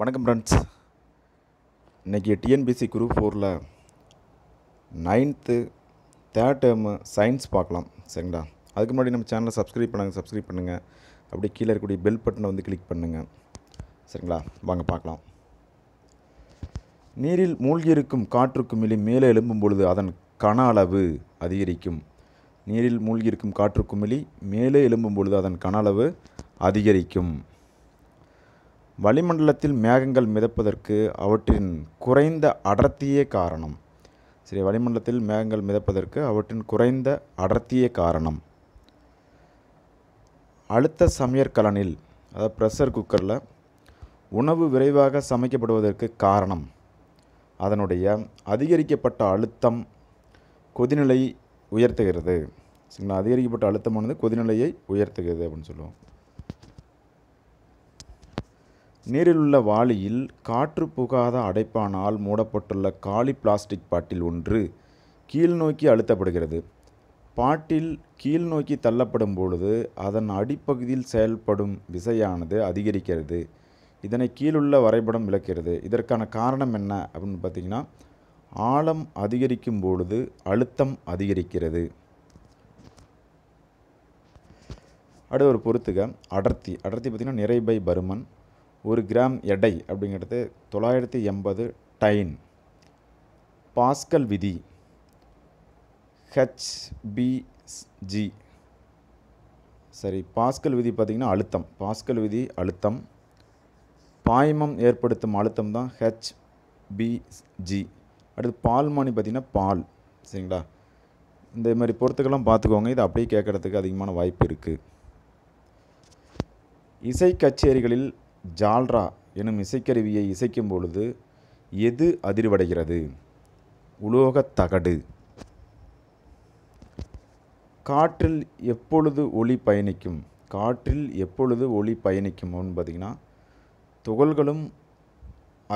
வணக்கம் ஃப்ரெண்ட்ஸ் இன்றைக்கி TNPSC group ஃபோரில் நைன்த்து தேர்ட் டேர்மு சயின்ஸ் பார்க்கலாம் சரிங்களா அதுக்கு முன்னாடி நம்ம சேனலை சப்ஸ்கிரைப் பண்ணுங்கள் சப்ஸ்கிரைப் பண்ணுங்கள் அப்படியே கீழே இருக்கக்கூடிய பெல் பட்டனை வந்து கிளிக் பண்ணுங்கள் சரிங்களா வாங்க பார்க்கலாம் நீரில் மூழ்கியிருக்கும் காற்றுக்கும் இலி மேலே எழும்பும் பொழுது அதன் கன அளவு அதிகரிக்கும் நீரில் மூழ்கியிருக்கும் காற்றுக்குமிழி மேலே எழும்பும் பொழுது அதன் கன அளவு அதிகரிக்கும் வளிமண்டலத்தில் மேகங்கள் மிதப்பதற்கு அவற்றின் குறைந்த அடர்த்தியே காரணம் சரி வளிமண்டலத்தில் மேகங்கள் மிதப்பதற்கு அவற்றின் குறைந்த அடர்த்தியே காரணம் அழுத்த சமையற் கலனில் அதாவது ப்ரெஷர் குக்கரில் உணவு விரைவாக சமைக்கப்படுவதற்கு காரணம் அதனுடைய அதிகரிக்கப்பட்ட அழுத்தம் கொதிநிலை உயர்த்துகிறது சரிங்களா அதிகரிக்கப்பட்ட அழுத்தமானது கொதிநிலையை உயர்த்துகிறது அப்படின்னு சொல்லுவோம் நீரிலுள்ள வாளியில் காற்று புகாத அடைப்பானால் மூடப்பட்டுள்ள காலி பிளாஸ்டிக் பாட்டில் ஒன்று கீழ்நோக்கி அழுத்தப்படுகிறது பாட்டில் கீழ்நோக்கி தள்ளப்படும் பொழுது அதன் அடிப்பகுதியில் செயல்படும் விசையானது அதிகரிக்கிறது இதனை கீழுள்ள வரைபடம் விளக்கிறது இதற்கான காரணம் என்ன அப்படின்னு பார்த்திங்கன்னா ஆழம் அதிகரிக்கும் பொழுது அழுத்தம் அதிகரிக்கிறது அடுத்த ஒரு பொறுத்துக அடர்த்தி அடர்த்தி பார்த்திங்கன்னா நிறைபை பருமன் ஒரு கிராம் எடை அப்படிங்கிறது தொள்ளாயிரத்தி எண்பது டைன் பாஸ்கல் விதி ஹெச்பிஜி சரி பாஸ்கல் விதி பார்த்திங்கன்னா அழுத்தம் பாஸ்கல் விதி அழுத்தம் பாய்மம் ஏற்படுத்தும் அழுத்தம் தான் ஹெச்பிஜி அடுத்து பால்மானி பார்த்திங்கன்னா பால் சரிங்களா இந்த மாதிரி பொறுத்துக்கெல்லாம் பார்த்துக்கோங்க இது அப்படியே கேட்குறதுக்கு அதிகமான வாய்ப்பு இருக்குது இசை கச்சேரிகளில் ஜால்ரா எனும் இசைக்கருவியை இசைக்கும் பொழுது எது அதிர்வடைகிறது உலோகத் தகடு காற்றில் எப்பொழுது ஒளி பயணிக்கும் காற்றில் எப்பொழுது ஒளி பயணிக்கும் பார்த்திங்கன்னா துகள்களும்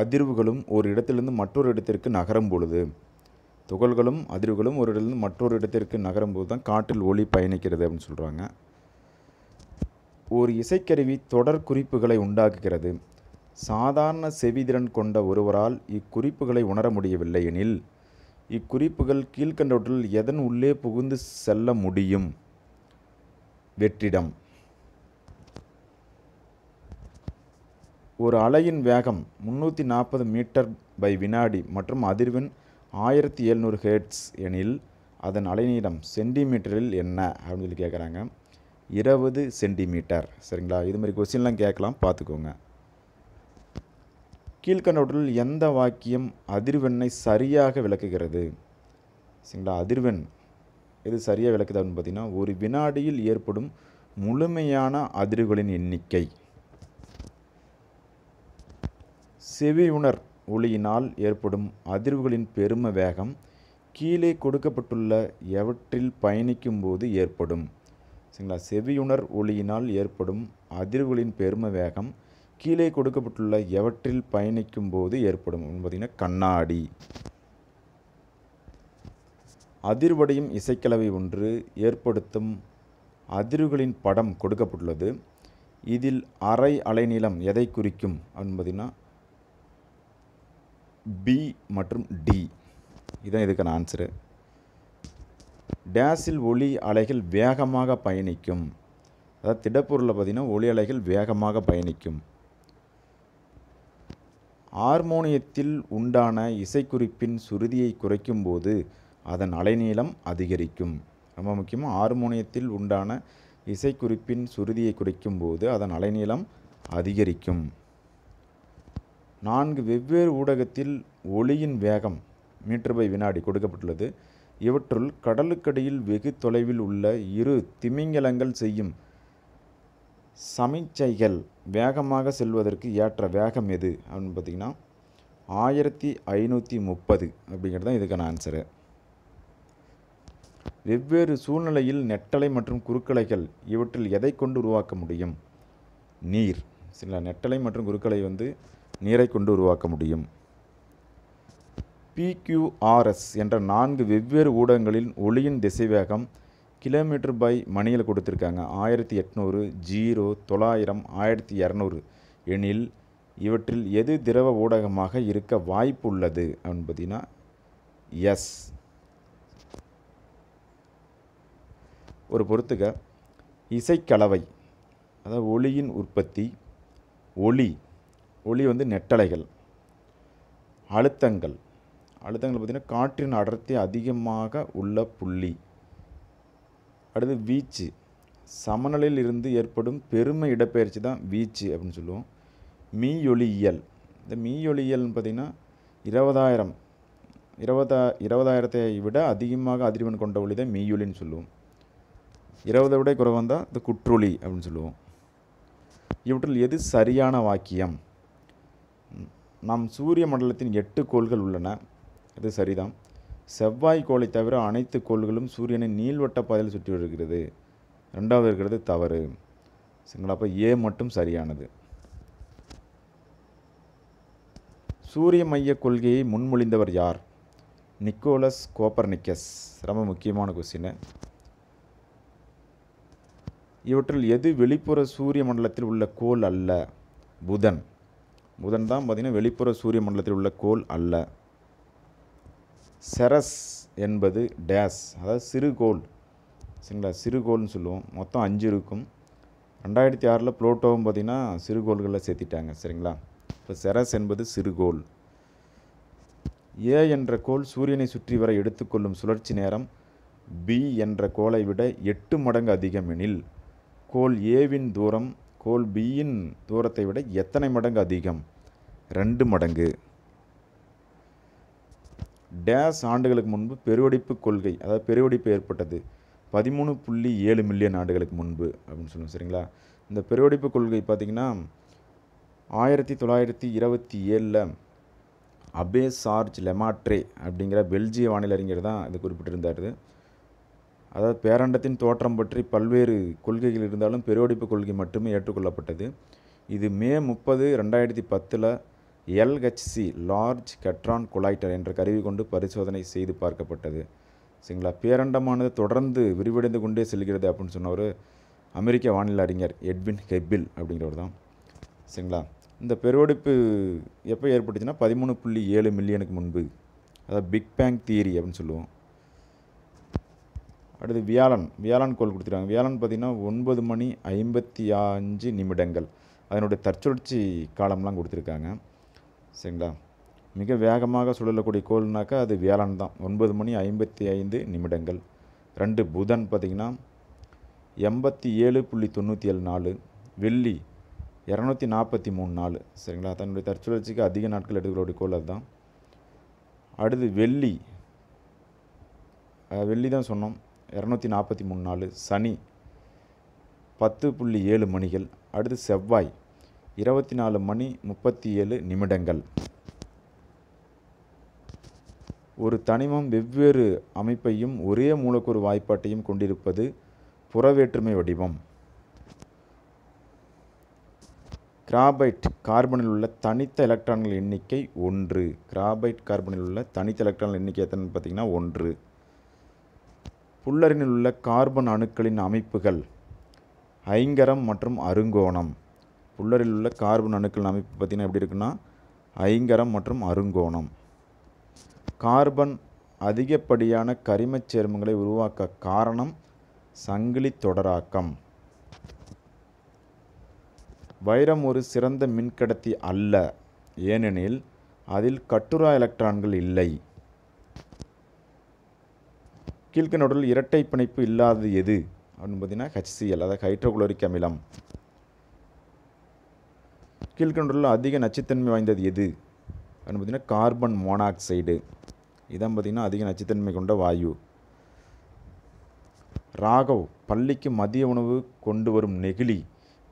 அதிர்வுகளும் ஒரு இடத்திலிருந்து மற்றொரு இடத்திற்கு நகரும் பொழுது துகள்களும் அதிர்வுகளும் ஒரு இடத்துலேருந்து மற்றொரு இடத்திற்கு நகரும் போது தான் காற்றில் ஒளி பயணிக்கிறது அப்படின்னு சொல்கிறாங்க ஒரு இசைக்கருவி தொடர் குறிப்புகளை உண்டாக்குகிறது சாதாரண செவிதிறன் கொண்ட ஒருவரால் இக்குறிப்புகளை உணர முடியவில்லை எனில் இக்குறிப்புகள் கீழ்கண்டவற்றில் எதன் உள்ளே புகுந்து செல்ல முடியும் வெற்றிடம் ஒரு அலையின் வேகம் முன்னூற்றி நாற்பது மீட்டர் பை வினாடி மற்றும் அதிர்வெண் ஆயிரத்தி எழுநூறு ஹேட்ஸ் எனில் அதன் அலைநீளம் சென்டிமீட்டரில் என்ன அப்படின்னு சொல்லி கேட்குறாங்க இருபது சென்டிமீட்டர் சரிங்களா இது மாதிரி கொஸ்டின்லாம் கேட்கலாம் பார்த்துக்கோங்க கீழ்கண்டவற்றில் எந்த வாக்கியம் அதிர்வெண்ணை சரியாக விளக்குகிறது சரிங்களா அதிர்வெண் எது சரியாக விளக்குது அப்படின்னு பார்த்தீங்கன்னா ஒரு வினாடியில் ஏற்படும் முழுமையான அதிர்வுகளின் எண்ணிக்கை செவியுணர் ஒளியினால் ஏற்படும் அதிர்வுகளின் பெரும வேகம் கீழே கொடுக்கப்பட்டுள்ள எவற்றில் பயணிக்கும்போது ஏற்படும் சரிங்களா செவியுணர் ஒளியினால் ஏற்படும் அதிர்வுகளின் பெரும வேகம் கீழே கொடுக்கப்பட்டுள்ள எவற்றில் பயணிக்கும் போது ஏற்படும் பார்த்திங்கன்னா கண்ணாடி அதிர்வடையும் இசைக்கலவை ஒன்று ஏற்படுத்தும் அதிர்வுகளின் படம் கொடுக்கப்பட்டுள்ளது இதில் அரை அலைநீளம் எதை குறிக்கும் அப்படின்னு பார்த்திங்கன்னா பி மற்றும் டி இதுதான் இதுக்கான ஆன்சரு டேஸில் ஒளி அலைகள் வேகமாக பயணிக்கும் அதாவது திடப்பொருளில் பார்த்திங்கன்னா ஒளி அலைகள் வேகமாக பயணிக்கும் ஹார்மோனியத்தில் உண்டான இசைக்குறிப்பின் சுருதியை குறைக்கும் போது அதன் அலைநீளம் அதிகரிக்கும் ரொம்ப முக்கியமாக ஹார்மோனியத்தில் உண்டான இசைக்குறிப்பின் சுருதியை குறைக்கும் போது அதன் அலைநீளம் அதிகரிக்கும் நான்கு வெவ்வேறு ஊடகத்தில் ஒளியின் வேகம் மீட்டர் பை வினாடி கொடுக்கப்பட்டுள்ளது இவற்றுள் கடலுக்கடியில் வெகு தொலைவில் உள்ள இரு திமிங்கலங்கள் செய்யும் சமிச்சைகள் வேகமாக செல்வதற்கு ஏற்ற வேகம் எது அப்படின்னு பார்த்திங்கன்னா ஆயிரத்தி ஐநூற்றி முப்பது அப்படிங்கிறது தான் இதுக்கான ஆன்சரு வெவ்வேறு சூழ்நிலையில் நெட்டலை மற்றும் குறுக்கலைகள் இவற்றில் எதை கொண்டு உருவாக்க முடியும் நீர் சில நெட்டலை மற்றும் குறுக்கலை வந்து நீரை கொண்டு உருவாக்க முடியும் பிக்யூஆர்எஸ் என்ற நான்கு வெவ்வேறு ஊடகங்களின் ஒளியின் திசைவேகம் கிலோமீட்டர் பை மணியில் கொடுத்துருக்காங்க ஆயிரத்தி எட்நூறு ஜீரோ தொள்ளாயிரம் ஆயிரத்தி இரநூறு எனில் இவற்றில் எது திரவ ஊடகமாக இருக்க வாய்ப்பு உள்ளது அப்படின்னு எஸ் ஒரு பொறுத்துக்க இசைக்கலவை அதாவது ஒளியின் உற்பத்தி ஒளி ஒளி வந்து நெட்டலைகள் அழுத்தங்கள் அழுத்தங்கள் பார்த்திங்கன்னா காற்றின் அடர்த்தி அதிகமாக உள்ள புள்ளி அடுத்து வீச்சு சமநிலையில் இருந்து ஏற்படும் பெருமை இடப்பெயர்ச்சி தான் வீச்சு அப்படின்னு சொல்லுவோம் மீயொலியல் இந்த மீயொலியல்னு பார்த்திங்கன்னா இருபதாயிரம் இருபதா இருபதாயிரத்தை விட அதிகமாக அதிர்வெண் கொண்ட ஒளி தான் மீயொலின்னு சொல்லுவோம் இருபதை விட குறைவாக தான் இந்த குற்றொலி அப்படின்னு சொல்லுவோம் இவற்றில் எது சரியான வாக்கியம் நம் சூரிய மண்டலத்தின் எட்டு கோள்கள் உள்ளன அது சரிதான் செவ்வாய் கோளை தவிர அனைத்து கோள்களும் சூரியனை நீள்வட்ட பாதையில் சுற்றி வருகிறது ரெண்டாவது இருக்கிறது தவறு சரிங்களா அப்போ ஏ மட்டும் சரியானது சூரிய மைய கொள்கையை முன்மொழிந்தவர் யார் நிக்கோலஸ் கோப்பர்னிக்கஸ் ரொம்ப முக்கியமான கொஸ்டின் இவற்றில் எது வெளிப்புற சூரிய மண்டலத்தில் உள்ள கோல் அல்ல புதன் புதன் தான் பார்த்திங்கன்னா வெளிப்புற சூரிய மண்டலத்தில் உள்ள கோல் அல்ல செரஸ் என்பது டேஸ் அதாவது சிறுகோல் சரிங்களா சிறுகோள்னு சொல்லுவோம் மொத்தம் அஞ்சு இருக்கும் ரெண்டாயிரத்தி ஆறில் ப்ளோட்டோவும் பார்த்திங்கன்னா சிறுகோள்களில் சேர்த்திட்டாங்க சரிங்களா இப்போ செரஸ் என்பது சிறுகோல் ஏ என்ற கோல் சூரியனை சுற்றி வர எடுத்துக்கொள்ளும் சுழற்சி நேரம் பி என்ற கோலை விட எட்டு மடங்கு அதிகம் எனில் கோல் ஏவின் தூரம் கோல் பியின் தூரத்தை விட எத்தனை மடங்கு அதிகம் ரெண்டு மடங்கு டேஸ் ஆண்டுகளுக்கு முன்பு பெருவெடிப்பு கொள்கை அதாவது பெருவெடிப்பு ஏற்பட்டது பதிமூணு புள்ளி ஏழு மில்லியன் ஆண்டுகளுக்கு முன்பு அப்படின்னு சொல்லுவோம் சரிங்களா இந்த பெருவெடிப்பு கொள்கை பார்த்திங்கன்னா ஆயிரத்தி தொள்ளாயிரத்தி இருபத்தி ஏழில் அபே சார்ஜ் லெமாட்ரே அப்படிங்கிற பெல்ஜிய வானிலறிஞர் தான் இது குறிப்பிட்டிருந்தார் அதாவது பேரண்டத்தின் தோற்றம் பற்றி பல்வேறு கொள்கைகள் இருந்தாலும் பெருவெடிப்பு கொள்கை மட்டுமே ஏற்றுக்கொள்ளப்பட்டது இது மே முப்பது ரெண்டாயிரத்தி பத்தில் எல்ஹெச்சி லார்ஜ் கெட்ரான் குலாய்டர் என்ற கருவி கொண்டு பரிசோதனை செய்து பார்க்கப்பட்டது சரிங்களா பேரண்டமானது தொடர்ந்து விரிவடைந்து கொண்டே செல்கிறது அப்படின்னு சொன்னவர் அமெரிக்க வானிலை அறிஞர் எட்வின் ஹெப்பில் அப்படிங்கிறவர் தான் சரிங்களா இந்த பெருவெடிப்பு எப்போ ஏற்பட்டுச்சுன்னா பதிமூணு புள்ளி ஏழு மில்லியனுக்கு முன்பு அதாவது பிக் பேங் தியரி அப்படின்னு சொல்லுவோம் அடுத்து வியாழன் வியாழன் கோல் கொடுத்துருக்காங்க வியாழன் பார்த்திங்கன்னா ஒன்பது மணி ஐம்பத்தி அஞ்சு நிமிடங்கள் அதனுடைய தற்சுழற்சி காலம்லாம் கொடுத்துருக்காங்க சரிங்களா மிக வேகமாக சுழலக்கூடிய கோள்னாக்கா அது வியாழன் தான் ஒன்பது மணி ஐம்பத்தி ஐந்து நிமிடங்கள் ரெண்டு புதன் பார்த்திங்கன்னா எண்பத்தி ஏழு புள்ளி தொண்ணூற்றி ஏழு நாலு வெள்ளி இரநூத்தி நாற்பத்தி மூணு நாள் சரிங்களா தன்னுடைய தற்சுழற்சிக்கு அதிக நாட்கள் எடுக்கக்கூடிய கோள் அதுதான் அடுத்து வெள்ளி வெள்ளி தான் சொன்னோம் இரநூத்தி நாற்பத்தி மூணு நாள் சனி பத்து புள்ளி ஏழு மணிகள் அடுத்து செவ்வாய் இருபத்தி நாலு மணி முப்பத்தி ஏழு நிமிடங்கள் ஒரு தனிமம் வெவ்வேறு அமைப்பையும் ஒரே மூலக்கூறு வாய்ப்பாட்டையும் கொண்டிருப்பது புறவேற்றுமை வடிவம் கிராபைட் கார்பனில் உள்ள தனித்த எலக்ட்ரான்கள் எண்ணிக்கை ஒன்று கிராபைட் கார்பனில் உள்ள தனித்த எலக்ட்ரான்கள் எண்ணிக்கை எத்தனை பார்த்தீங்கன்னா ஒன்று புல்லரினில் உள்ள கார்பன் அணுக்களின் அமைப்புகள் ஐங்கரம் மற்றும் அருங்கோணம் புல்லரில் உள்ள கார்பன் அணுக்கள் அமைப்பு பார்த்திங்கன்னா எப்படி இருக்குன்னா ஐங்கரம் மற்றும் அருங்கோணம் கார்பன் அதிகப்படியான கரிமச் சேர்மங்களை உருவாக்க காரணம் சங்கிலி தொடராக்கம் வைரம் ஒரு சிறந்த மின்கடத்தி அல்ல ஏனெனில் அதில் கட்டுரா எலக்ட்ரான்கள் இல்லை கீழ்கணொடரில் இரட்டை பிணைப்பு இல்லாதது எது அப்படின்னு பார்த்தீங்கன்னா ஹச்சிஎல் அதாவது ஹைட்ரோகுளோரிக் அமிலம் கீழ்கண்டுள்ள அதிக நச்சுத்தன்மை வாய்ந்தது எது அப்படின்னு பார்த்திங்கன்னா கார்பன் மோனாக்சைடு இதான் பார்த்திங்கன்னா அதிக நச்சுத்தன்மை கொண்ட வாயு ராகவ் பள்ளிக்கு மதிய உணவு கொண்டு வரும் நெகிழி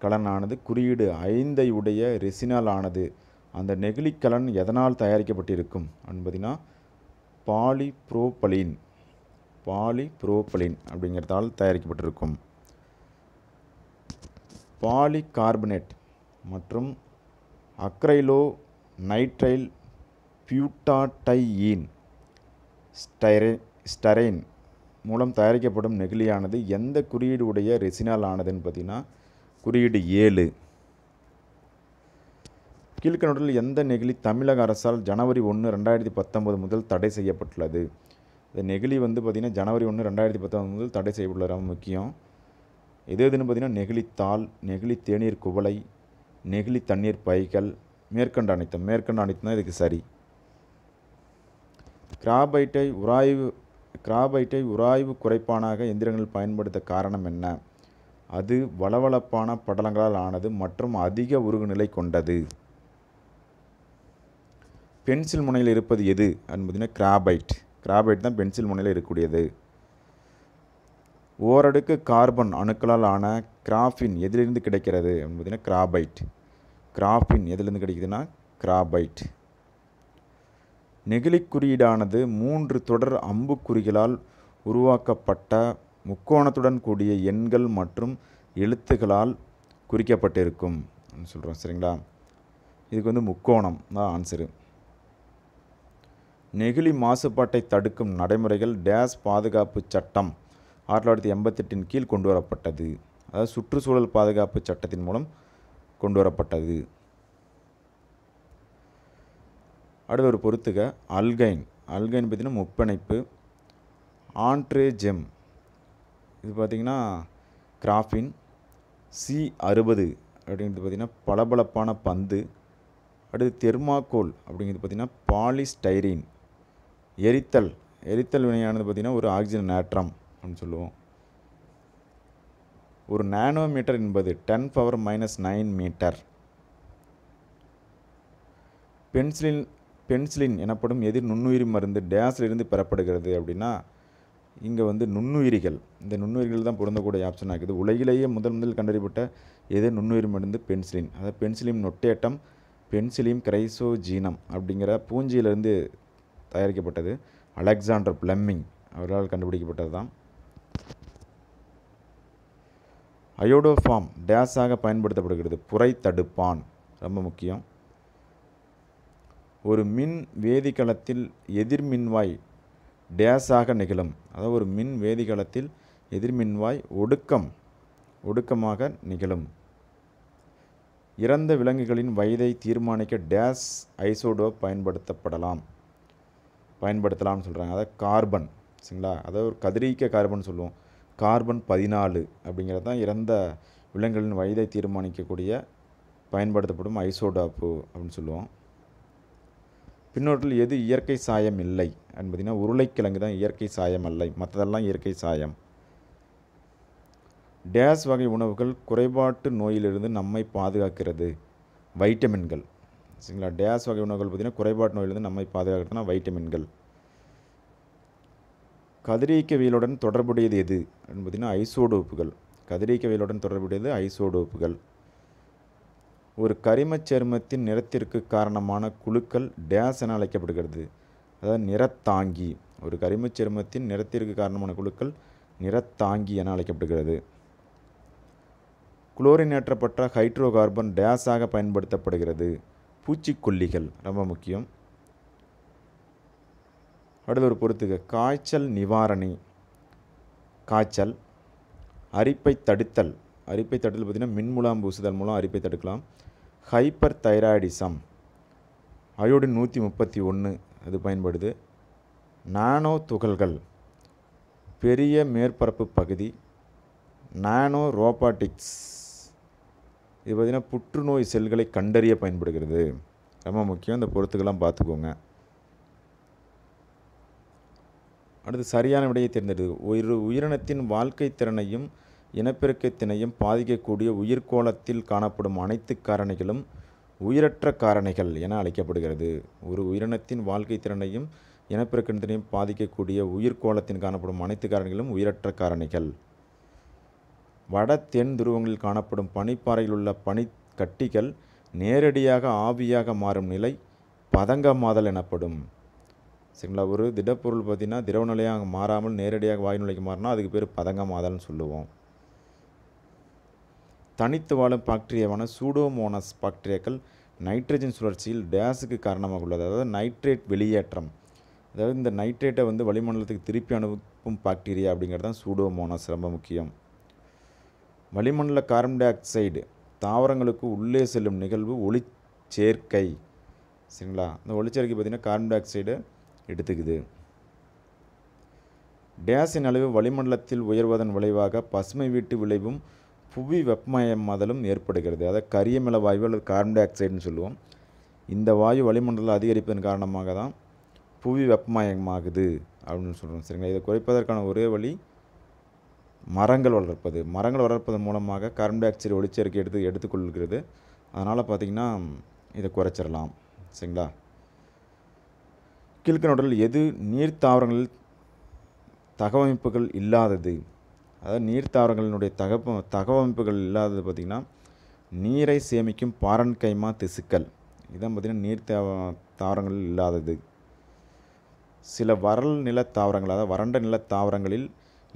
கலனானது குறியீடு ஐந்தை உடைய ரெசினால் ஆனது அந்த கலன் எதனால் தயாரிக்கப்பட்டிருக்கும் அப்படின்னு பார்த்திங்கன்னா பாலிப்ரோபலின் பாலிப்ரோபலின் அப்படிங்கிறதால் தயாரிக்கப்பட்டிருக்கும் பாலிகார்பனேட் மற்றும் அக்ரைலோ நைட்ரைல் பியூட்டாடையீன் ஸ்டைரே ஸ்டரைன் மூலம் தயாரிக்கப்படும் நெகிழியானது எந்த குறியீடு உடைய ரெசினால் ஆனதுன்னு பார்த்தீங்கன்னா குறியீடு ஏழு கீழ்கண்டத்தில் எந்த நெகிழி தமிழக அரசால் ஜனவரி ஒன்று ரெண்டாயிரத்தி பத்தொம்பது முதல் தடை செய்யப்பட்டுள்ளது இந்த நெகிழி வந்து பார்த்திங்கன்னா ஜனவரி ஒன்று ரெண்டாயிரத்தி பத்தொம்பது முதல் தடை செய்யப்பட்டுள்ளது ரொம்ப முக்கியம் எது எதுன்னு பார்த்திங்கன்னா நெகிழித்தால் நெகிழி தேநீர் குவளை நெகிழி தண்ணீர் பைகள் மேற்கண்ட அனைத்தம் மேற்கண்ட அனைத்தம் தான் இதுக்கு சரி கிராபைட்டை உராய்வு கிராபைட்டை உராய்வு குறைப்பானாக எந்திரங்கள் பயன்படுத்த காரணம் என்ன அது வளவளப்பான படலங்களால் ஆனது மற்றும் அதிக உருகுநிலை கொண்டது பென்சில் முனையில் இருப்பது எது அப்படின்னு கிராபைட் கிராபைட் தான் பென்சில் முனையில் இருக்கக்கூடியது ஓரடுக்கு கார்பன் அணுக்களால் ஆன கிராஃபின் எதிலிருந்து கிடைக்கிறது அப்படின்னு பார்த்தீங்கன்னா கிராபைட் கிராஃபின் எதிலிருந்து கிடைக்குதுன்னா கிராபைட் நெகிழி குறியீடானது மூன்று தொடர் அம்புக்குறிகளால் உருவாக்கப்பட்ட முக்கோணத்துடன் கூடிய எண்கள் மற்றும் எழுத்துக்களால் குறிக்கப்பட்டிருக்கும் சொல்கிறோம் சரிங்களா இதுக்கு வந்து முக்கோணம் தான் ஆன்சரு நெகிழி மாசுபாட்டை தடுக்கும் நடைமுறைகள் டேஸ் பாதுகாப்பு சட்டம் ஆயிரத்தி தொள்ளாயிரத்தி எண்பத்தெட்டின் கீழ் கொண்டு வரப்பட்டது அதாவது சுற்றுச்சூழல் பாதுகாப்பு சட்டத்தின் மூலம் கொண்டு வரப்பட்டது அடுத்த ஒரு பொறுத்துக அல்கைன் அல்கைன் பார்த்திங்கன்னா முப்பணைப்பு ஆண்ட்ரேஜெம் இது பார்த்திங்கன்னா கிராஃபின் சி அறுபது அப்படிங்கிறது பார்த்திங்கன்னா பளபளப்பான பந்து அடுத்து தெர்மாக்கோல் அப்படிங்கிறது பார்த்திங்கன்னா பாலிஸ்டைரீன் எரித்தல் எரித்தல் வினையானது பார்த்திங்கன்னா ஒரு ஆக்சிஜன் நேற்றம் அப்படின்னு சொல்லுவோம் ஒரு நானோமீட்டர் என்பது ten power minus nine metre penicillin penicillin எனப்படும் எதிர் நுண்ணுயிரி மருந்து டேஸிலிருந்து பெறப்படுகிறது அப்படின்னா இங்கே வந்து நுண்ணுயிரிகள் இந்த நுண்ணுயிரிகள் தான் பொருந்தக்கூடிய ஆப்ஷன் ஆகுது உலகிலேயே முதல் முதல் கண்டறியப்பட்ட எதிர் நுண்ணுயிரி மருந்து பென்சிலின் அதாவது பென்சிலின் நொட்டேட்டம் பென்சிலின் கிரைசோஜீனம் அப்படிங்கிற பூஞ்சியிலிருந்து தயாரிக்கப்பட்டது அலெக்சாண்டர் பிளம்மிங் அவரால் கண்டுபிடிக்கப்பட்டது தான் அயோடோஃபார்ம் டேஸாக பயன்படுத்தப்படுகிறது புரை தடுப்பான் ரொம்ப முக்கியம் ஒரு மின் வேதிக்கலத்தில் எதிர்மின்வாய் டேஸாக நிகழும் அதாவது ஒரு மின் வேதிக்கலத்தில் எதிர்மின்வாய் ஒடுக்கம் ஒடுக்கமாக நிகழும் இறந்த விலங்குகளின் வயதை தீர்மானிக்க டேஸ் ஐசோடோ பயன்படுத்தப்படலாம் பயன்படுத்தலாம்னு சொல்கிறாங்க அதாவது கார்பன் சரிங்களா அதாவது ஒரு கதிரீக்க கார்பன் சொல்லுவோம் கார்பன் பதினாலு அப்படிங்கிறது தான் இறந்த விலங்குகளின் வயதை தீர்மானிக்கக்கூடிய பயன்படுத்தப்படும் ஐசோடாப்பு அப்படின்னு சொல்லுவோம் பின்னோட்டில் எது இயற்கை சாயம் இல்லை அப்படின்னு பார்த்திங்கன்னா உருளைக்கிழங்கு தான் இயற்கை சாயம் அல்ல மற்றதெல்லாம் இயற்கை சாயம் டேஸ் வகை உணவுகள் குறைபாட்டு நோயிலிருந்து நம்மை பாதுகாக்கிறது வைட்டமின்கள் சரிங்களா டேஸ் வகை உணவுகள் பார்த்திங்கன்னா குறைபாட்டு நோயிலிருந்து நம்மை பாதுகாக்கிறதுனா வைட்டமின்கள் கதிரியக்கவியலுடன் தொடர்புடையது எது அப்படின்னு பார்த்திங்கன்னா ஐசோடோப்புகள் கதிரியக்கவியலுடன் தொடர்புடையது ஐசோடோப்புகள் ஒரு கரிமச் சேர்மத்தின் நிறத்திற்கு காரணமான குழுக்கள் டேஸ் என அழைக்கப்படுகிறது அதாவது நிறத்தாங்கி ஒரு கரிமச் சேர்மத்தின் நிறத்திற்கு காரணமான குழுக்கள் நிறத்தாங்கி என அழைக்கப்படுகிறது குளோரினேற்றப்பட்ட ஹைட்ரோ கார்பன் டேஸாக பயன்படுத்தப்படுகிறது பூச்சிக்கொல்லிகள் ரொம்ப முக்கியம் அடுத்து ஒரு காய்ச்சல் நிவாரணி காய்ச்சல் அரிப்பை தடுத்தல் அரிப்பை தடுத்தல் பார்த்திங்கன்னா மின்முலாம் பூசுதல் மூலம் அரிப்பை தடுக்கலாம் ஹைப்பர் தைராய்டிசம் அயோடின் நூற்றி முப்பத்தி ஒன்று அது பயன்படுது நானோ துகள்கள் பெரிய மேற்பரப்பு பகுதி நானோ ரோபாட்டிக்ஸ் இது பார்த்திங்கன்னா புற்றுநோய் செல்களை கண்டறிய பயன்படுகிறது ரொம்ப முக்கியம் இந்த பொருத்துக்கெல்லாம் பார்த்துக்கோங்க அடுத்து சரியான விடையை தேர்ந்தெடுத்து ஒரு உயிரினத்தின் வாழ்க்கை திறனையும் இனப்பெருக்கத்தினையும் பாதிக்கக்கூடிய உயிர்கோளத்தில் காணப்படும் அனைத்து காரணிகளும் உயிரற்ற காரணிகள் என அழைக்கப்படுகிறது ஒரு உயிரினத்தின் வாழ்க்கை திறனையும் இனப்பெருக்கத்தினையும் பாதிக்கக்கூடிய உயிர்கோளத்தின் காணப்படும் அனைத்து காரணிகளும் உயிரற்ற காரணிகள் வட தென் துருவங்களில் காணப்படும் பனிப்பாறையில் உள்ள பனி கட்டிகள் நேரடியாக ஆவியாக மாறும் நிலை பதங்கமாதல் எனப்படும் சரிங்களா ஒரு திடப்பொருள் பார்த்திங்கன்னா திரவ நிலையாக மாறாமல் நேரடியாக வாயு நிலைக்கு மாறினா அதுக்கு பேர் பதங்கமாதல்னு சொல்லுவோம் தனித்து வாழும் பாக்டீரியாவான சூடோமோனஸ் பாக்டீரியாக்கள் நைட்ரஜன் சுழற்சியில் டேஸுக்கு காரணமாக உள்ளது அதாவது நைட்ரேட் வெளியேற்றம் அதாவது இந்த நைட்ரேட்டை வந்து வளிமண்டலத்துக்கு திருப்பி அனுப்பும் பாக்டீரியா அப்படிங்கிறது தான் சூடோமோனஸ் ரொம்ப முக்கியம் வளிமண்டல கார்பன் டை ஆக்சைடு தாவரங்களுக்கு உள்ளே செல்லும் நிகழ்வு ஒளிச்சேர்க்கை சரிங்களா இந்த ஒளிச்சேர்க்கை பார்த்திங்கன்னா கார்பன் டை ஆக்சைடு எடுத்துக்குது டேஸின் அளவு வளிமண்டலத்தில் உயர்வதன் விளைவாக பசுமை வீட்டு விளைவும் புவி வெப்பமயமாதலும் ஏற்படுகிறது அதாவது கரியமில வாயு அல்லது கார்பன் டை ஆக்சைடுன்னு சொல்லுவோம் இந்த வாயு வளிமண்டலம் அதிகரிப்பதன் காரணமாக தான் புவி வெப்பமயமாகுது அப்படின்னு சொல்கிறோம் சரிங்களா இதை குறைப்பதற்கான ஒரே வழி மரங்கள் வளர்ப்பது மரங்கள் வளர்ப்பதன் மூலமாக கார்பன் டை ஆக்சைடு ஒளிச்சேர்க்கை எடுத்து எடுத்துக்கொள்கிறது அதனால் பார்த்திங்கன்னா இதை குறைச்சிடலாம் சரிங்களா கீழ்கண்டவற்றில் எது நீர்த்தாவரங்களில் தகவமைப்புகள் இல்லாதது அதாவது நீர் தாவரங்களினுடைய தகப்ப தகவமைப்புகள் இல்லாதது பார்த்திங்கன்னா நீரை சேமிக்கும் பாரன்கைமா திசுக்கள் இதான் பார்த்திங்கன்னா நீர் தாவ தாவரங்கள் இல்லாதது சில வறல் நில தாவரங்கள் அதாவது வறண்ட நில தாவரங்களில்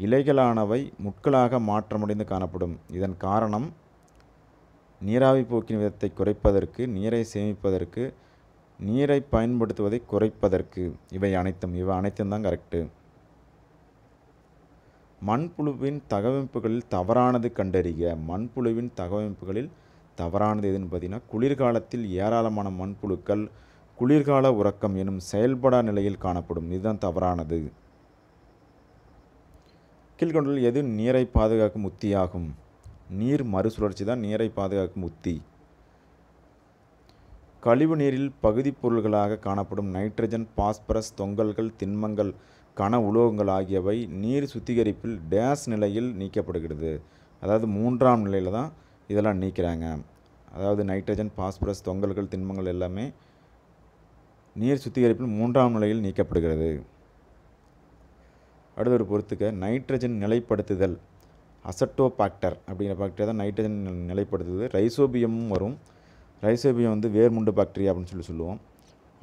இலைகளானவை முட்களாக மாற்றமடைந்து காணப்படும் இதன் காரணம் நீராவி போக்கின் விதத்தை குறைப்பதற்கு நீரை சேமிப்பதற்கு நீரை பயன்படுத்துவதை குறைப்பதற்கு இவை அனைத்தும் இவை அனைத்தும் தான் கரெக்டு மண்புழுவின் தகவமைப்புகளில் தவறானது கண்டறிய மண்புழுவின் தகவமைப்புகளில் தவறானது எதுன்னு பார்த்தீங்கன்னா குளிர்காலத்தில் ஏராளமான மண்புழுக்கள் குளிர்கால உறக்கம் எனும் செயல்படா நிலையில் காணப்படும் இதுதான் தவறானது கீழ்கொண்டில் எது நீரை பாதுகாக்கும் உத்தியாகும் நீர் மறுசுழற்சி தான் நீரை பாதுகாக்கும் உத்தி கழிவு நீரில் பகுதிப் பொருள்களாக காணப்படும் நைட்ரஜன் பாஸ்பரஸ் தொங்கல்கள் திண்மங்கள் கன உலோகங்கள் ஆகியவை நீர் சுத்திகரிப்பில் டேஸ் நிலையில் நீக்கப்படுகிறது அதாவது மூன்றாம் நிலையில் தான் இதெல்லாம் நீக்கிறாங்க அதாவது நைட்ரஜன் பாஸ்பரஸ் தொங்கல்கள் திண்மங்கள் எல்லாமே நீர் சுத்திகரிப்பில் மூன்றாம் நிலையில் நீக்கப்படுகிறது அடுத்த ஒரு பொறுத்துக்க நைட்ரஜன் நிலைப்படுத்துதல் அசட்டோ பாக்டர் அப்படிங்கிற பாக்டர் தான் நைட்ரஜன் நிலைப்படுத்துது ரைசோபியமும் வரும் ரைசோபியம் வந்து வேர்முண்டு பாக்டீரியா அப்படின்னு சொல்லி சொல்லுவோம்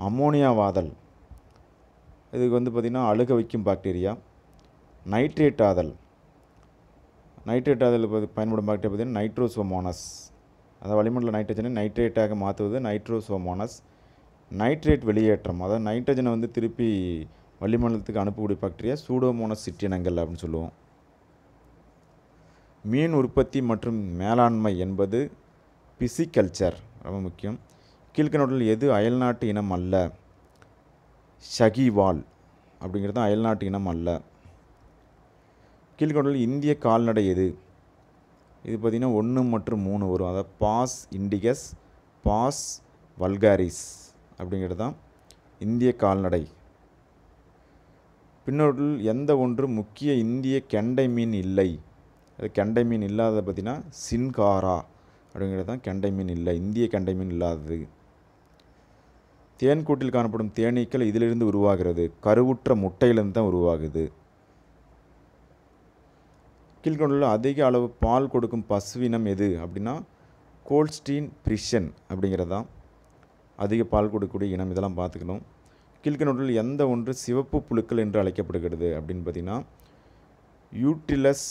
அமோனியா வாதல் இதுக்கு வந்து பார்த்திங்கன்னா அழுக வைக்கும் பாக்டீரியா நைட்ரேட் ஆதல் நைட்ரேட் ஆதல் பயன்படும் பாக்டீரியா பார்த்திங்கன்னா நைட்ரோசோமோனஸ் அதாவது வளிமண்டல நைட்ரஜனை நைட்ரேட்டாக மாற்றுவது நைட்ரோசோமோனஸ் நைட்ரேட் வெளியேற்றம் அதாவது நைட்ரஜனை வந்து திருப்பி வளிமண்டலத்துக்கு அனுப்பக்கூடிய பாக்டீரியா சூடோமோனஸ் சிற்றினங்கள் அப்படின்னு சொல்லுவோம் மீன் உற்பத்தி மற்றும் மேலாண்மை என்பது பிசிகல்ச்சர் ரொம்ப முக்கியம் கீழ்கணவர்கள் எது அயல்நாட்டு இனம் அல்ல ஷகிவால் அப்படிங்கிறது தான் அயல்நாட்டு இனம் அல்ல கீழ்கணவர்கள் இந்திய கால்நடை எது இது பார்த்திங்கன்னா ஒன்று மற்றும் மூணு வரும் அதாவது பாஸ் இண்டிகஸ் பாஸ் வல்காரிஸ் அப்படிங்கிறது தான் இந்திய கால்நடை பின்னொருள் எந்த ஒன்று முக்கிய இந்திய கெண்டை மீன் இல்லை அது கெண்டை மீன் இல்லாத பார்த்தீங்கன்னா சின்காரா அப்படிங்கிறது தான் கெண்டை மீன் இல்லை இந்திய கெண்டை மீன் இல்லாதது தேன்கூட்டில் காணப்படும் தேனீக்கள் இதிலிருந்து உருவாகிறது கருவுற்ற முட்டையிலிருந்து தான் உருவாகுது கீழ்கொண்டுள்ள அதிக அளவு பால் கொடுக்கும் பசுவினம் எது அப்படின்னா கோல்ஸ்டீன் பிரிஷன் அப்படிங்கிறது தான் அதிக பால் கொடுக்கக்கூடிய இனம் இதெல்லாம் பார்த்துக்கணும் கீழ்கொண்டுள்ள எந்த ஒன்று சிவப்பு புழுக்கள் என்று அழைக்கப்படுகிறது அப்படின்னு பார்த்தீங்கன்னா யூட்ரிலஸ்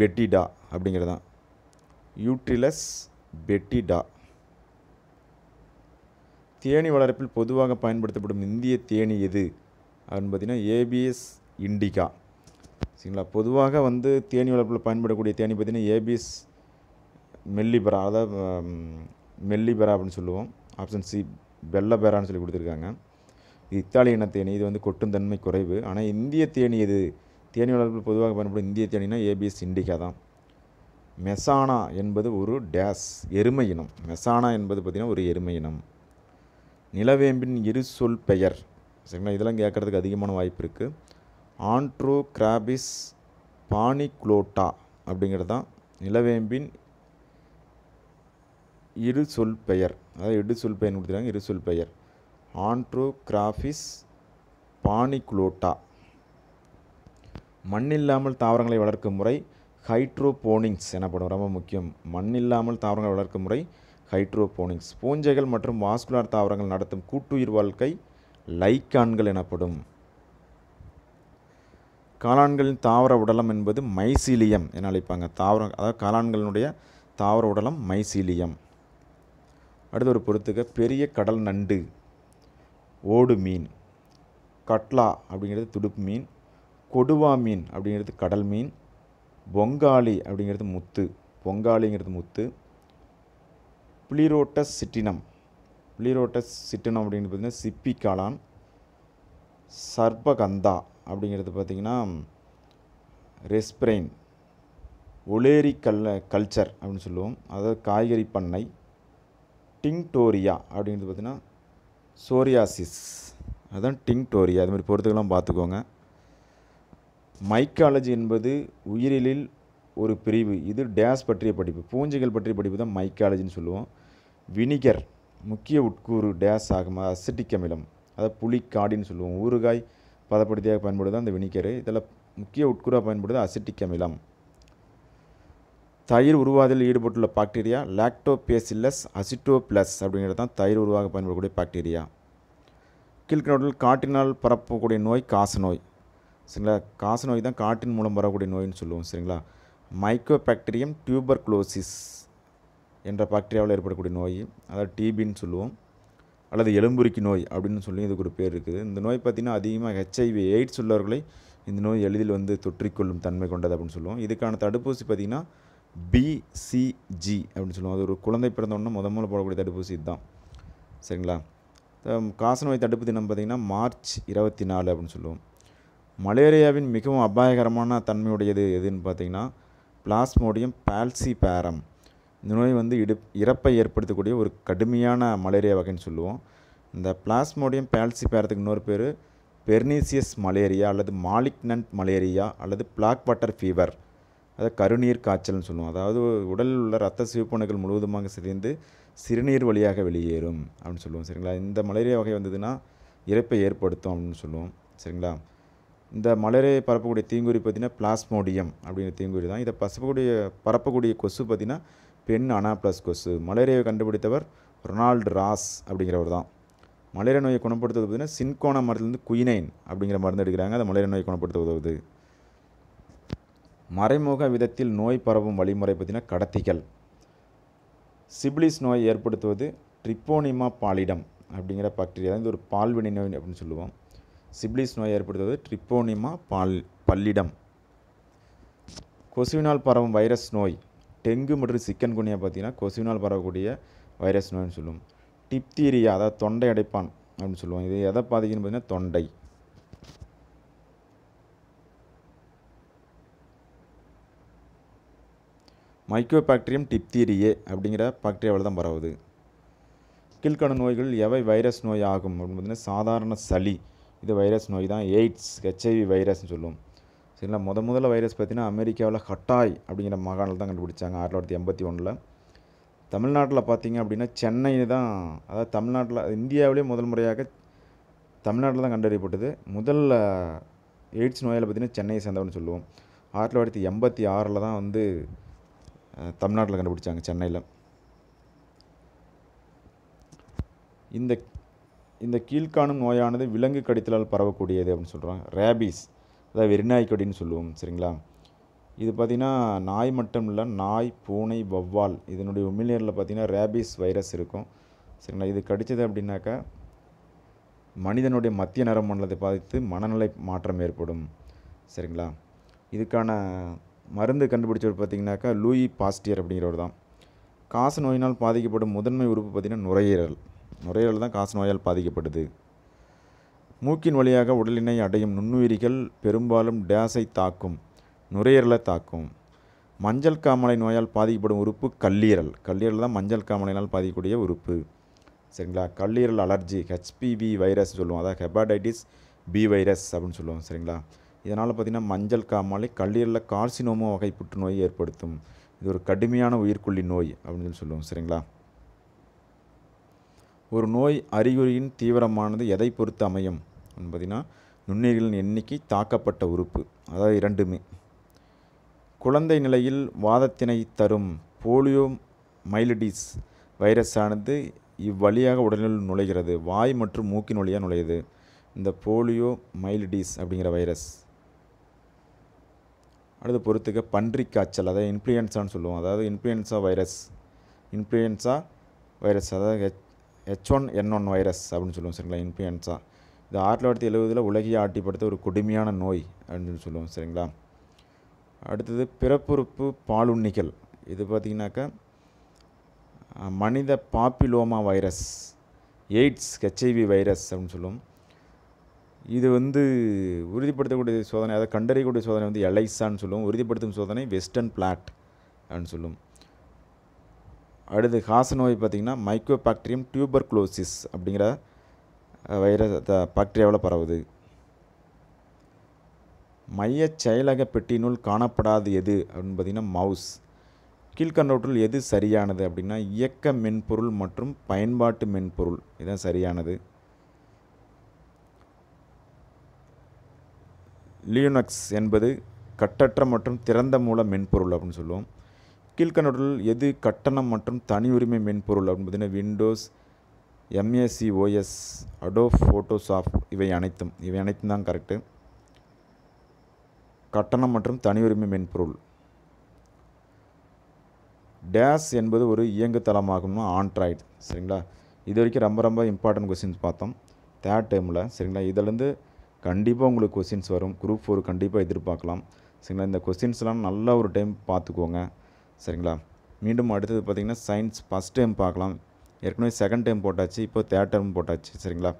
பெட்டிடா அப்படிங்கிறது தான் யூட்ரிலஸ் பெட்டிடா தேனி வளர்ப்பில் பொதுவாக பயன்படுத்தப்படும் இந்திய தேனி எது அப்படின்னு பார்த்தீங்கன்னா ஏபிஎஸ் இண்டிகா சரிங்களா பொதுவாக வந்து தேனி வளர்ப்பில் பயன்படக்கூடிய தேனி பார்த்திங்கன்னா ஏபிஎஸ் மெல்லிபெரா அதாவது மெல்லிபெரா அப்படின்னு சொல்லுவோம் ஆப்ஷன் சி வெள்ளபெரான்னு சொல்லி கொடுத்துருக்காங்க இது இத்தாலி இன தேனி இது வந்து கொட்டும் தன்மை குறைவு ஆனால் இந்திய தேனி எது தேனி வளர்ப்பில் பொதுவாக பயன்படும் இந்திய தேனினா ஏபிஎஸ் இண்டிகா தான் மெசானா என்பது ஒரு டேஸ் எருமை இனம் மெசானா என்பது பார்த்திங்கன்னா ஒரு எருமை இனம் நிலவேம்பின் இரு சொல் பெயர் சரிங்களா இதெல்லாம் கேட்குறதுக்கு அதிகமான வாய்ப்பு இருக்குது ஆண்ட்ரோ கிராபிஸ் பானிக்ளோட்டா அப்படிங்கிறது தான் நிலவேம்பின் இரு சொல் பெயர் அதாவது எடு சொல் பெயர் கொடுத்துருக்காங்க இரு சொல் பெயர் ஆண்ட்ரோ கிராஃபிஸ் பானிக்ளோட்டா மண்ணில்லாமல் தாவரங்களை வளர்க்கும் முறை ஹைட்ரோபோனிங்ஸ் எனப்படும் ரொம்ப முக்கியம் மண் இல்லாமல் தாவரங்கள் வளர்க்கும் முறை ஹைட்ரோபோனிக்ஸ் பூஞ்சைகள் மற்றும் வாஸ்குலார் தாவரங்கள் நடத்தும் கூட்டுயிர் வாழ்க்கை லைக்கான்கள் எனப்படும் காளான்களின் தாவர உடலம் என்பது மைசீலியம் என அழைப்பாங்க தாவரம் அதாவது காளான்களினுடைய தாவர உடலம் மைசீலியம் அடுத்து ஒரு பொறுத்துக்க பெரிய கடல் நண்டு ஓடு மீன் கட்லா அப்படிங்கிறது துடுப்பு மீன் கொடுவா மீன் அப்படிங்கிறது கடல் மீன் பொங்காலி அப்படிங்கிறது முத்து பொங்காலிங்கிறது முத்து புளிரோட்ட சிட்டினம் புளிரோட்ட சிட்டினம் அப்படிங்கிறது பார்த்திங்கன்னா சிப்பி சர்பகந்தா அப்படிங்கிறது பார்த்திங்கன்னா ரெஸ்பிரெயின் ஒலேரி கல் கல்ச்சர் அப்படின்னு சொல்லுவோம் அதாவது காய்கறி பண்ணை டிங்டோரியா அப்படிங்கிறது பார்த்திங்கன்னா சோரியாசிஸ் அதுதான் டிங்டோரியா அது மாதிரி பொறுத்துக்கெல்லாம் பார்த்துக்கோங்க மைக்காலஜி என்பது உயிரியலில் ஒரு பிரிவு இது டேஸ் பற்றிய படிப்பு பூஞ்சைகள் பற்றிய படிப்பு தான் மைக்காலஜின்னு சொல்லுவோம் வினிகர் முக்கிய உட்கூறு டேஸ் ஆகும் அசிட்டிக் அமிலம் அதாவது புளிக்காடின்னு சொல்லுவோம் ஊறுகாய் பதப்படுத்தியாக பயன்படுது அந்த வினிகர் இதில் முக்கிய உட்கூறாக பயன்படுது அசிட்டிக் அமிலம் தயிர் உருவாதில் ஈடுபட்டுள்ள பாக்டீரியா லாக்டோபேசில்லஸ் அசிட்டோ ப்ளஸ் அப்படிங்கிறது தான் தயிர் உருவாக பயன்படக்கூடிய பாக்டீரியா கீழ்கணவர்கள் காட்டினால் பரப்பக்கூடிய நோய் காச நோய் சரிங்களா காச நோய் தான் காட்டின் மூலம் வரக்கூடிய நோயின்னு சொல்லுவோம் சரிங்களா மைக்கோபாக்டீரியம் டியூபர் குளோசிஸ் என்ற பாக்டீரியாவில் ஏற்படக்கூடிய நோய் அதாவது டிபின்னு சொல்லுவோம் அல்லது எலும்புரிக்கி நோய் அப்படின்னு சொல்லி இதுக்கு ஒரு பேர் இருக்குது இந்த நோய் பார்த்திங்கன்னா அதிகமாக ஹெச்ஐவி எய்ட்ஸ் உள்ளவர்களை இந்த நோய் எளிதில் வந்து தொற்றிக்கொள்ளும் தன்மை கொண்டது அப்படின்னு சொல்லுவோம் இதுக்கான தடுப்பூசி பார்த்திங்கன்னா பிசிஜி அப்படின்னு சொல்லுவோம் அது ஒரு குழந்தை பிறந்தவொடனே முத முதல்ல போடக்கூடிய தடுப்பூசி இதுதான் சரிங்களா காசநோய் தடுப்பு தினம் பார்த்திங்கன்னா மார்ச் இருபத்தி நாலு அப்படின்னு சொல்லுவோம் மலேரியாவின் மிகவும் அபாயகரமான தன்மையுடையது எதுன்னு பார்த்தீங்கன்னா பிளாஸ்மோடியம் பால்சி பேரம் இந்த நோய் வந்து இடு இறப்பை ஏற்படுத்தக்கூடிய ஒரு கடுமையான மலேரியா வகைன்னு சொல்லுவோம் இந்த பிளாஸ்மோடியம் பால்சி பேரத்துக்கு இன்னொரு பேர் பெர்னீசியஸ் மலேரியா அல்லது மாலிக்னன்ட் மலேரியா அல்லது பிளாக் வாட்டர் ஃபீவர் அதாவது கருநீர் காய்ச்சல்னு சொல்லுவோம் அதாவது உடலில் உள்ள ரத்த சிவப்பணுக்கள் முழுவதுமாக சிதைந்து சிறுநீர் வழியாக வெளியேறும் அப்படின்னு சொல்லுவோம் சரிங்களா இந்த மலேரியா வகை வந்ததுன்னா இறப்பை ஏற்படுத்தும் அப்படின்னு சொல்லுவோம் சரிங்களா இந்த மலரையை பரப்பக்கூடிய தீங்குறி பார்த்திங்கன்னா பிளாஸ்மோடியம் அப்படிங்கிற தீங்குறி தான் இதை பசுக்கூடிய பரப்பக்கூடிய கொசு பார்த்திங்கன்னா பெண் அனாப்ளஸ் கொசு மலேரியாவை கண்டுபிடித்தவர் ரொனால்டு ராஸ் அப்படிங்கிறவர் தான் மலேரியா நோயை குணப்படுத்துவது பார்த்திங்கன்னா சின்கோண மரத்துலேருந்து குயினைன் அப்படிங்கிற மருந்து எடுக்கிறாங்க அந்த மலேரியா நோயை குணப்படுத்த உதவுது மறைமுக விதத்தில் நோய் பரவும் வழிமுறை பார்த்திங்கன்னா கடத்திகள் சிபிலிஸ் நோயை ஏற்படுத்துவது ட்ரிப்போனிமா பாலிடம் அப்படிங்கிற பாக்டீரியா இது ஒரு பால்வினை நோய் அப்படின்னு சொல்லுவோம் சிப்ளிஸ் நோய் ஏற்படுத்துவது ட்ரிப்போனிமா பால் பல்லிடம் கொசுவினால் பரவும் வைரஸ் நோய் டெங்கு மற்றும் சிக்கன் குனியா பார்த்திங்கன்னா கொசுவினால் பரவக்கூடிய வைரஸ் நோய்னு சொல்லுவோம் டிப்தீரியா அதாவது தொண்டை அடைப்பான் அப்படின்னு சொல்லுவோம் இது எதை பாதிக்குன்னு பார்த்தீங்கன்னா தொண்டை மைக்ரோபாக்டீரியம் டிப்தீரியே அப்படிங்கிற பாக்டீரியாவில் தான் பரவுது கீழ்கண நோய்கள் எவை வைரஸ் நோய் ஆகும் அப்படின்னு பார்த்தீங்கன்னா சாதாரண சளி இது வைரஸ் நோய் தான் எய்ட்ஸ் ஹெச்ஐவி வைரஸ்னு சொல்லுவோம் சரிங்களா முத முதல்ல வைரஸ் பார்த்தீங்கன்னா அமெரிக்காவில் ஹட்டாய் அப்படிங்கிற மாகாணத்தில் தான் கண்டுபிடிச்சாங்க ஆயிரத்தி தொள்ளாயிரத்தி எண்பத்தி ஒன்றில் தமிழ்நாட்டில் பார்த்தீங்க அப்படின்னா சென்னை தான் அதாவது தமிழ்நாட்டில் இந்தியாவிலே முதல் முறையாக தமிழ்நாட்டில் தான் கண்டறியப்பட்டது முதல்ல எய்ட்ஸ் நோயால் பார்த்திங்கன்னா சென்னையை சேர்ந்தவன்னு சொல்லுவோம் ஆயிரத்தி தொள்ளாயிரத்தி எண்பத்தி ஆறில் தான் வந்து தமிழ்நாட்டில் கண்டுபிடிச்சாங்க சென்னையில் இந்த இந்த கீழ்காணும் நோயானது விலங்கு கடித்தலால் பரவக்கூடியது அப்படின்னு சொல்கிறாங்க ரேபீஸ் அதாவது வெறிநாய் கடின்னு சொல்லுவோம் சரிங்களா இது பார்த்திங்கன்னா நாய் மட்டும் இல்லை நாய் பூனை வவ்வால் இதனுடைய உமிழ்நீரில் பார்த்திங்கன்னா ரேபீஸ் வைரஸ் இருக்கும் சரிங்களா இது கடித்தது அப்படின்னாக்கா மனிதனுடைய மத்திய நரம் மண்டலத்தை பாதித்து மனநிலை மாற்றம் ஏற்படும் சரிங்களா இதுக்கான மருந்து கண்டுபிடிச்சவர் பார்த்திங்கனாக்கா லூயி பாஸ்டியர் அப்படிங்கிறவர் தான் காச நோயினால் பாதிக்கப்படும் முதன்மை உறுப்பு பார்த்திங்கன்னா நுரையீரல் நுரையீரல் தான் காசு நோயால் பாதிக்கப்படுது மூக்கின் வழியாக உடலினை அடையும் நுண்ணுயிரிகள் பெரும்பாலும் டேஸை தாக்கும் நுரையீரலை தாக்கும் மஞ்சள் காமலை நோயால் பாதிக்கப்படும் உறுப்பு கல்லீரல் கல்லீரல் தான் மஞ்சள் காமலையினால் பாதிக்கக்கூடிய உறுப்பு சரிங்களா கல்லீரல் அலர்ஜி ஹெச்பிவி வைரஸ் சொல்லுவோம் அதாவது ஹெபாடைட்டிஸ் பி வைரஸ் அப்படின்னு சொல்லுவோம் சரிங்களா இதனால் பார்த்திங்கன்னா மஞ்சள் காமாலை கல்லீரலில் கார்சினோமோ வகை புற்றுநோய் ஏற்படுத்தும் இது ஒரு கடுமையான உயிர்கொல்லி நோய் அப்படின்னு சொல்லி சொல்லுவோம் சரிங்களா ஒரு நோய் அறிகுறியின் தீவிரமானது எதை பொறுத்து அமையும் என்பதினா நுண்ணுயிர்களின் எண்ணிக்கை தாக்கப்பட்ட உறுப்பு அதாவது இரண்டுமே குழந்தை நிலையில் வாதத்தினை தரும் போலியோ மைலடிஸ் வைரஸானது இவ்வழியாக உடலில் நுழைகிறது வாய் மற்றும் மூக்கின் வழியாக நுழையுது இந்த போலியோ மைலடிஸ் அப்படிங்கிற வைரஸ் அடுத்து பொறுத்துக்க பன்றி காய்ச்சல் அதாவது இன்ஃப்ளூயன்சான்னு சொல்லுவோம் அதாவது இன்ஃப்ளூயன்சா வைரஸ் இன்ஃப்ளூயன்சா வைரஸ் அதாவது H H one N one virus அப்படின்னு சொல்லுவோம் சரிங்களா இன்ஃப்ளூயன்ஸா இது ஆயிரத்தி தொள்ளாயிரத்தி எழுபதில் உலகையே ஆட்டிப்படுத்த ஒரு கொடுமையான நோய் அப்படின்னு சொல்லுவோம் சரிங்களா அடுத்தது பிறப்புறுப்பு பாலுண்ணிகள் இது பார்த்திங்கனாக்கா மனித papilloma virus AIDS HIV virus அப்படின்னு சொல்லுவோம் இது வந்து உறுதிப்படுத்தக்கூடிய சோதனை அதை கண்டறியக்கூடிய சோதனை வந்து எலைசான்னு சொல்லுவோம் உறுதிப்படுத்தும் சோதனை வெஸ்டர்ன் பிளாட் அப்படின்னு சொல்லுவோம் அடுத்து காச நோய் பார்த்திங்கன்னா மைக்ரோ பாக்டீரியம் டியூபர் குளோசிஸ் அப்படிங்கிற வைரஸ் பாக்டீரியாவில் பரவுது மைய செயலக பெட்டினுள் காணப்படாது எது அப்படின்னு பார்த்திங்கன்னா மவுஸ் கீழ்கண்டோட்டில் எது சரியானது அப்படின்னா இயக்க மென்பொருள் மற்றும் பயன்பாட்டு மென்பொருள் இதுதான் சரியானது லியூனக்ஸ் என்பது கட்டற்ற மற்றும் திறந்த மூல மென்பொருள் அப்படின்னு சொல்லுவோம் கீழ்கண்டவற்றில் எது கட்டணம் மற்றும் தனி உரிமை மென்பொருள் அப்படின்னு பார்த்தீங்கன்னா Windows MAC OS Adobe Photoshop இவை அனைத்தும் இவை அனைத்தும் தான் கரெக்டு கட்டணம் மற்றும் தனி உரிமை மென்பொருள் டேஸ் என்பது ஒரு இயங்குத்தளமாகும்னா ஆண்ட்ராய்டு சரிங்களா இது வரைக்கும் ரொம்ப ரொம்ப இம்பார்ட்டன்ட் கொஸ்டின்ஸ் பார்த்தோம் தேர்ட் டைமில் சரிங்களா இதிலேருந்து கண்டிப்பாக உங்களுக்கு கொஸ்டின்ஸ் வரும் குரூப் ஃபோர் கண்டிப்பாக எதிர்பார்க்கலாம் சரிங்களா இந்த கொஸ்டின்ஸ்லாம் நல்ல ஒரு டைம் பார்த்துக்கோங்க சரிங்களா மீண்டும் அடுத்தது பார்த்திங்கன்னா சயின்ஸ் ஃபஸ்ட் டைம் பார்க்கலாம் ஏற்கனவே செகண்ட் டைம் போட்டாச்சு இப்போ தேர்ட் டைம் போட்டாச்சு சரிங்களா